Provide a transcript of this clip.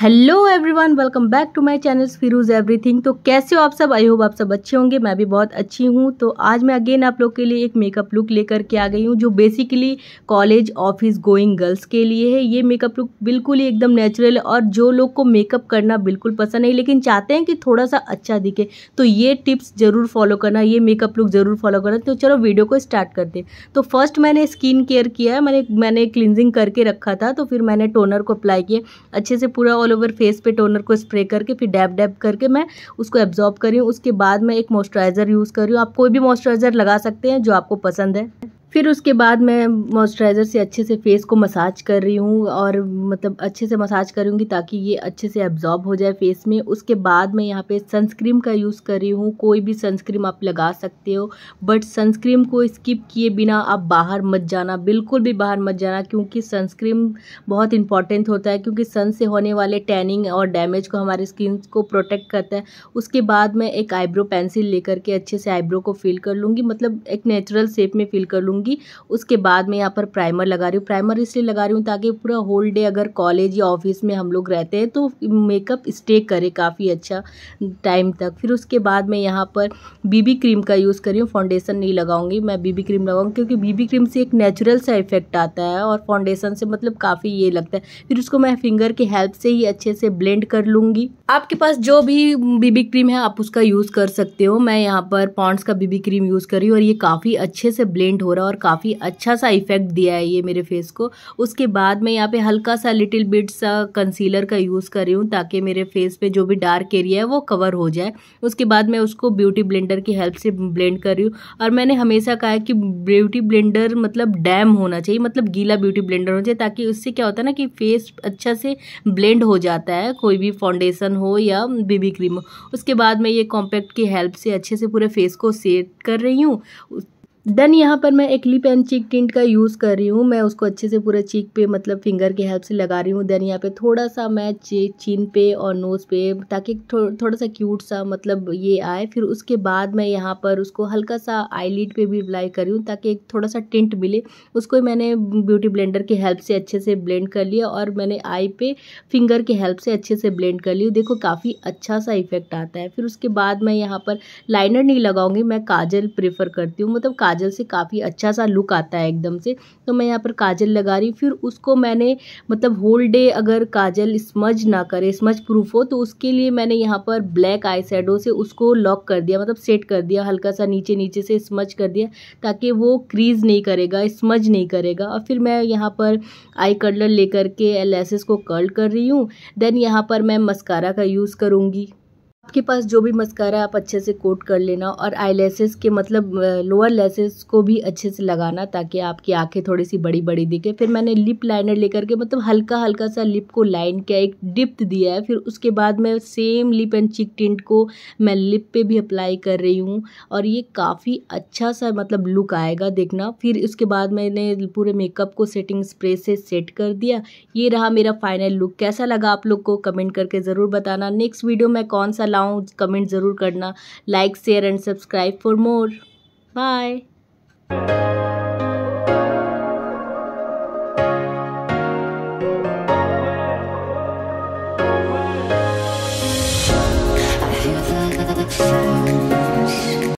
hello everyone welcome back to my channel Firoz everything तो कैसे हो आप सब आई होप आप सब अच्छे होंगे मैं भी बहुत अच्छी हूँ तो आज मैं अगेन आप लोग के लिए एक मेकअप लुक लेकर के आ गई हूँ जो basically college office going girls के लिए है ये मेकअप लुक बिल्कुल ही एकदम नेचुरल है और जो लोग को मेकअप करना बिल्कुल पसंद नहीं लेकिन चाहते हैं कि थोड़ा सा अच्छा दिखे तो ये टिप्स ज़रूर फॉलो करना ये मेकअप लुक ज़रूर फॉलो करना तो चलो वीडियो को स्टार्ट कर दे तो फर्स्ट मैंने स्किन केयर किया मैंने मैंने क्लिनजिंग करके रखा था तो फिर मैंने टोनर को अप्लाई किया अच्छे से पूरा ऑल ओवर फेस पे टोनर को स्प्रे करके फिर डैब डैब करके मैं उसको एब्जॉर्ब करी हूँ उसके बाद मैं एक मॉइस्चराइज़र यूज़ करी हूँ आप कोई भी मॉइस्चराइज़र लगा सकते हैं जो आपको पसंद है फिर उसके बाद मैं मॉइस्चराइज़र से अच्छे से फेस को मसाज कर रही हूँ और मतलब अच्छे से मसाज करूँगी ताकि ये अच्छे से एब्ज़ॉर्ब हो जाए फेस में उसके बाद मैं यहाँ पे सनस्क्रीम का यूज़ कर रही हूँ कोई भी सनस्क्रीम आप लगा सकते हो बट सनस्क्रीम को स्किप किए बिना आप बाहर मत जाना बिल्कुल भी बाहर मत जाना क्योंकि सनस्क्रीम बहुत इंपॉर्टेंट होता है क्योंकि सन से होने वाले टैनिंग और डैमेज को हमारे स्किन को प्रोटेक्ट करता है उसके बाद मैं एक आईब्रो पेंसिल लेकर के अच्छे से आईब्रो को फिल कर लूँगी मतलब एक नेचुरल शेप में फिल कर लूँगी करूँगी उसके बाद मैं यहाँ पर प्राइमर लगा रही हूँ प्राइमर इसलिए लगा रही हूँ ताकि पूरा होल डे अगर कॉलेज या ऑफिस में हम लोग रहते हैं तो मेकअप स्टे करे काफ़ी अच्छा टाइम तक फिर उसके बाद मैं यहाँ पर बीबी क्रीम का यूज़ करी हूँ फाउंडेशन नहीं लगाऊंगी मैं बीबी क्रीम लगाऊंगी क्योंकि बीबी क्रीम से एक नेचुरल सा इफेक्ट आता है और फाउंडेशन से मतलब काफ़ी ये लगता है फिर उसको मैं फिंगर की हेल्प से ही अच्छे से ब्लेंड कर लूँगी आपके पास जो भी बीबी क्रीम है आप उसका यूज़ कर सकते हो मैं यहाँ पर पॉन्ड्स का बीबी क्रीम यूज़ कर रही हूँ और ये काफ़ी अच्छे से ब्लेंड हो रहा है और काफ़ी अच्छा सा इफ़ेक्ट दिया है ये मेरे फेस को उसके बाद मैं यहाँ पे हल्का सा लिटिल बिट सा कंसीलर का यूज़ कर रही हूँ ताकि मेरे फेस पे जो भी डार्क एरिया है वो कवर हो जाए उसके बाद मैं उसको ब्यूटी ब्लेंडर की हेल्प से ब्लेंड कर रही हूँ और मैंने हमेशा कहा है कि ब्यूटी ब्लेंडर मतलब डैम होना चाहिए मतलब गीला ब्यूटी ब्लेंडर होना चाहिए ताकि उससे क्या होता है ना कि फेस अच्छा से ब्लेंड हो जाता है कोई भी फाउंडेशन हो या बेबी क्रीम हो उसके बाद मैं ये कॉम्पैक्ट की हेल्प से अच्छे से पूरे फेस को सेट कर रही हूँ देन यहाँ पर मैं एक लिप एंड चीक टिंट का यूज़ कर रही हूँ मैं उसको अच्छे से पूरा चीक पे मतलब फिंगर की हेल्प से लगा रही हूँ देन यहाँ पे थोड़ा सा मैं चीन पे और नोज़ पे ताकि थो, थोड़ा सा क्यूट सा मतलब ये आए फिर उसके बाद मैं यहाँ पर उसको हल्का सा आईलिड पे भी अप्लाई कर रही हूँ ताकि एक थोड़ा सा टिंट मिले उसको मैंने ब्यूटी ब्लेंडर की हेल्प से अच्छे से ब्लेंड कर लिया और मैंने आई पे फिंगर की हेल्प से अच्छे से ब्लेंड कर लिया देखो काफ़ी अच्छा सा इफेक्ट आता है फिर उसके बाद मैं यहाँ पर लाइनर नहीं लगाऊंगी मैं काजल प्रेफर करती हूँ मतलब काजल से काफ़ी अच्छा सा लुक आता है एकदम से तो मैं यहाँ पर काजल लगा रही फिर उसको मैंने मतलब होल डे अगर काजल स्मज ना करे स्मज प्रूफ हो तो उसके लिए मैंने यहाँ पर ब्लैक आई से उसको लॉक कर दिया मतलब सेट कर दिया हल्का सा नीचे नीचे से स्मज कर दिया ताकि वो क्रीज नहीं करेगा स्मज नहीं करेगा और फिर मैं यहाँ पर आई कर्लर लेकर के लेसेस को कर्ल कर रही हूँ देन यहाँ पर मैं मस्कारा का यूज़ करूँगी आपके पास जो भी मस्कारा आप अच्छे से कोट कर लेना और आई लेसेस के मतलब लोअर लेसेस को भी अच्छे से लगाना ताकि आपकी आंखें थोड़ी सी बड़ी बड़ी दिखे फिर मैंने लिप लाइनर लेकर के मतलब हल्का हल्का सा लिप को लाइन किया एक डिप्थ दिया है फिर उसके बाद मैं same lip and cheek tint को मैं लिप पे भी अप्लाई कर रही हूँ और ये काफ़ी अच्छा सा मतलब लुक आएगा देखना फिर उसके बाद मैंने पूरे मेकअप को सेटिंग स्प्रे से सेट कर दिया ये रहा मेरा फाइनल लुक कैसा लगा आप लोग को कमेंट करके ज़रूर बताना नेक्स्ट वीडियो में कौन सा लाऊं कमेंट ज़रूर करना like share and subscribe for more bye